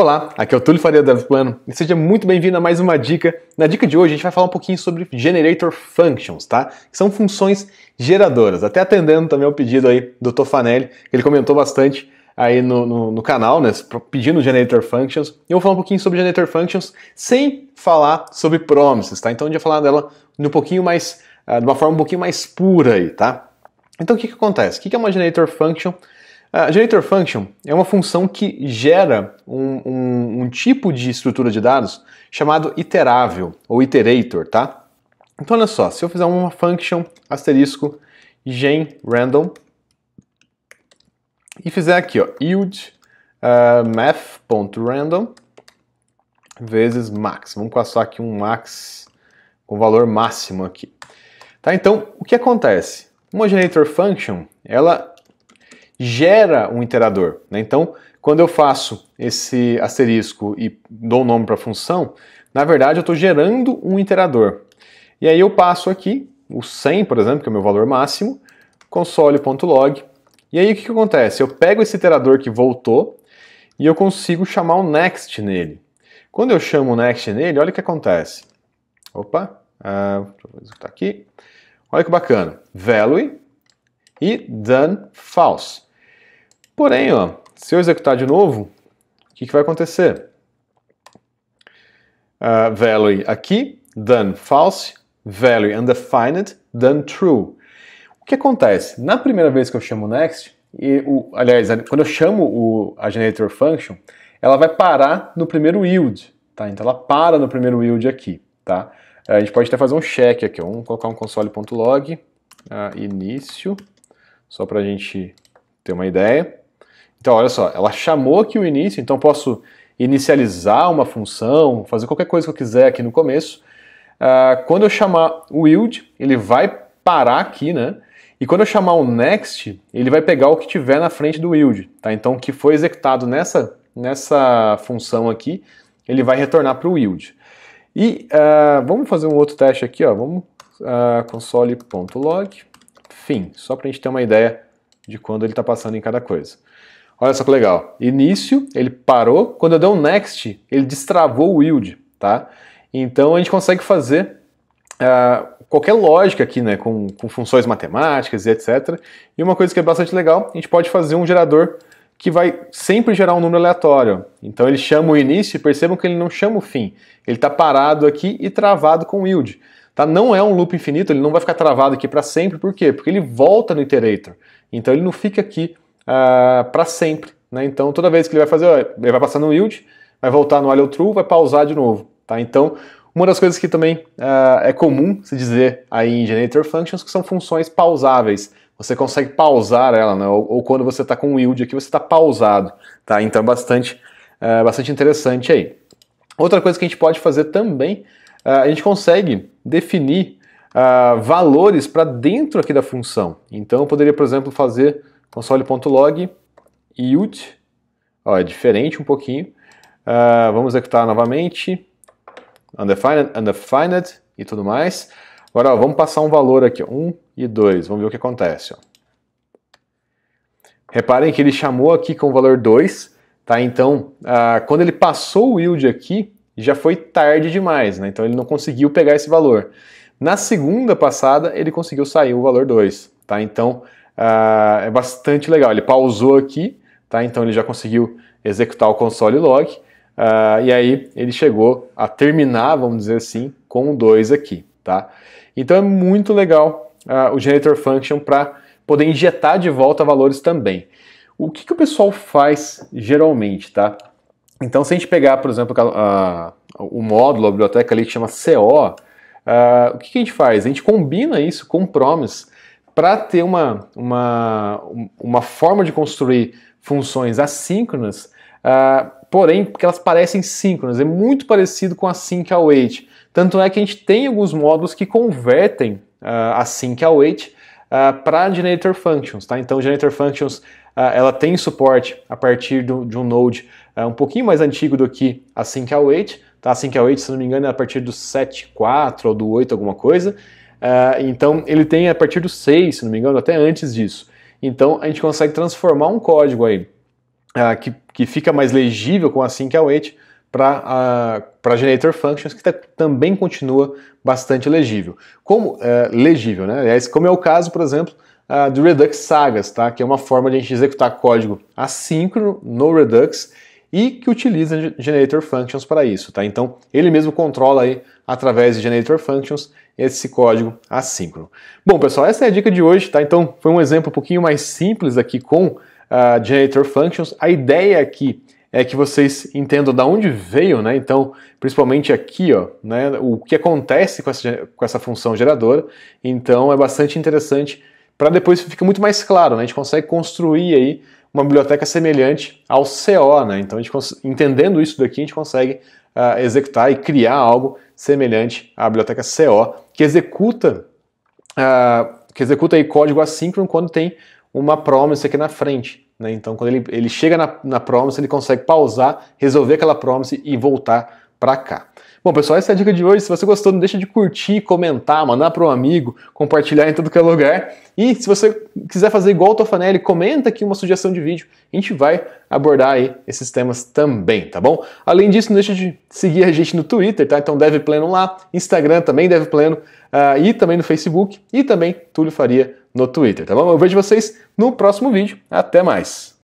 Olá, aqui é o Túlio Faria do DevPlano e seja muito bem-vindo a mais uma dica. Na dica de hoje a gente vai falar um pouquinho sobre Generator Functions, tá? Que são funções geradoras, até atendendo também ao pedido aí do Tofanelli, que ele comentou bastante aí no, no, no, canal, né, pedindo Generator Functions. E eu vou falar um pouquinho sobre Generator Functions sem falar sobre Promises, tá? Então a gente vai falar dela um pouquinho mais, ah, de uma forma um pouquinho mais pura aí, tá? Então o que, que acontece? O que, que é uma Generator Function? A ah, generator function é uma função que gera um, um, um, tipo de estrutura de dados chamado iterável ou iterator, tá? Então olha só, se eu fizer uma function asterisco gen random e fizer aqui ó yield uh, math.random vezes max, vamos passar aqui um max com valor máximo aqui. Tá? Então o que acontece? Uma generator function ela gera um iterador. Né? Então, quando eu faço esse asterisco e dou o nome para a função, na verdade eu estou gerando um iterador. E aí eu passo aqui o 100, por exemplo, que é o meu valor máximo, console.log. E aí o que, que acontece? Eu pego esse iterador que voltou e eu consigo chamar o next nele. Quando eu chamo o next nele, olha o que acontece. Opa, uh, deixa eu executar tá aqui. Olha que bacana. Value e done false. Porém, ó, se eu executar de novo, o que, que vai acontecer? Uh, value aqui, done false, value undefined, done true. O que acontece? Na primeira vez que eu chamo next, e o, aliás, quando eu chamo o, a generator function, ela vai parar no primeiro yield, tá? Então ela para no primeiro yield aqui, tá? A gente pode até fazer um check aqui, vamos colocar um console.log, uh, ah, início, só para a gente ter uma ideia. Então, olha só, ela chamou aqui o início, então posso inicializar uma função, fazer qualquer coisa que eu quiser aqui no começo. Uh, quando eu chamar o yield, ele vai parar aqui, né? E quando eu chamar o next, ele vai pegar o que tiver na frente do yield. tá? Então, o que foi executado nessa, nessa função aqui, ele vai retornar para o yield. E uh, vamos fazer um outro teste aqui, ó. Vamos uh, console.log, fim, só para a gente ter uma ideia de quando ele está passando em cada coisa. Olha só que legal. Início, ele parou. Quando eu dei um next, ele destravou o yield, tá? Então a gente consegue fazer uh, qualquer lógica aqui, né? Com, com funções matemáticas e etc. E uma coisa que é bastante legal, a gente pode fazer um gerador que vai sempre gerar um número aleatório. Então ele chama o início e percebam que ele não chama o fim. Ele está parado aqui e travado com o yield. Tá? Não é um loop infinito, ele não vai ficar travado aqui para sempre. Por quê? Porque ele volta no iterator. Então ele não fica aqui uh, ah, para sempre. Né? Então, toda vez que ele vai fazer, ele vai passar no yield, vai voltar no alio true, vai pausar de novo. Tá? Então, uma das coisas que também uh, é comum se dizer aí em generator functions, que são funções pausáveis. Você consegue pausar ela, né? ou, ou quando você está com o yield aqui, você está pausado. Tá? Então, é bastante, uh, bastante interessante aí. Outra coisa que a gente pode fazer também, a gente consegue definir valores para dentro aqui da função. Então, eu poderia, por exemplo, fazer console.log e ut, ó, é diferente um pouquinho. Uh, vamos executar novamente, undefined, undefined e tudo mais. Agora ó, vamos passar um valor aqui, 1 um e 2, vamos ver o que acontece. Ó. Reparem que ele chamou aqui com o valor 2, tá? então uh, quando ele passou o yield aqui, já foi tarde demais, né? então ele não conseguiu pegar esse valor. Na segunda passada, ele conseguiu sair o valor 2. Tá? Então, Uh, é bastante legal. Ele pausou aqui, tá? Então ele já conseguiu executar o console log. Uh, e aí ele chegou a terminar, vamos dizer assim, com o 2 aqui, tá? Então é muito legal uh, o generator function para poder injetar de volta valores também. O que, que o pessoal faz geralmente, tá? Então se a gente pegar, por exemplo, a, a, o módulo, a biblioteca ali que chama CO, o que, que a gente faz? A gente combina isso com promise para ter uma, uma, uma forma de construir funções assíncronas, uh, porém, porque elas parecem síncronas, é muito parecido com a sync await. Tanto é que a gente tem alguns módulos que convertem uh, a sync await uh, ah, para generator functions, tá? Então, generator functions ela tem suporte a partir do, de um node um pouquinho mais antigo do que a sync await, tá? A sync await, se não me engano, é a partir do 7.4 ou do 8 alguma coisa. Uh, então ele tem a partir do 6, se não me engano, até antes disso. Então a gente consegue transformar um código aí uh, que, que fica mais legível com a sync await para uh, ah, generator functions que tá, também continua bastante legível. Como uh, legível, né? Aliás, como é o caso, por exemplo, do Redux Sagas, tá? Que é uma forma de a gente executar código assíncrono no Redux e que utiliza generator functions para isso, tá? Então, ele mesmo controla aí através de generator functions esse código assíncrono. Bom, pessoal, essa é a dica de hoje, tá? Então, foi um exemplo um pouquinho mais simples aqui com uh, generator functions. A ideia aqui é que vocês entendam da onde veio, né? Então, principalmente aqui, ó, né, o que acontece com essa, com essa função geradora. Então, é bastante interessante para depois fica muito mais claro, né? A gente consegue construir aí uma biblioteca semelhante ao CO, né? Então, gente, entendendo isso daqui, a gente consegue uh, executar e criar algo semelhante à biblioteca CO, que executa, uh, que executa aí código assíncrono quando tem uma promise aqui na frente. Né? Então, quando ele, ele chega na, na promise, ele consegue pausar, resolver aquela promise e voltar para cá. Bom, pessoal, essa é a dica de hoje. Se você gostou, não deixa de curtir, comentar, mandar para um amigo, compartilhar em todo que é lugar. E se você quiser fazer igual o Tofanelli, comenta aqui uma sugestão de vídeo. A gente vai abordar aí esses temas também, tá bom? Além disso, não deixa de seguir a gente no Twitter, tá? Então deve pleno lá, Instagram também deve pleno, uh, e também no Facebook, e também Túlio Faria no Twitter, tá bom? Eu vejo vocês no próximo vídeo. Até mais!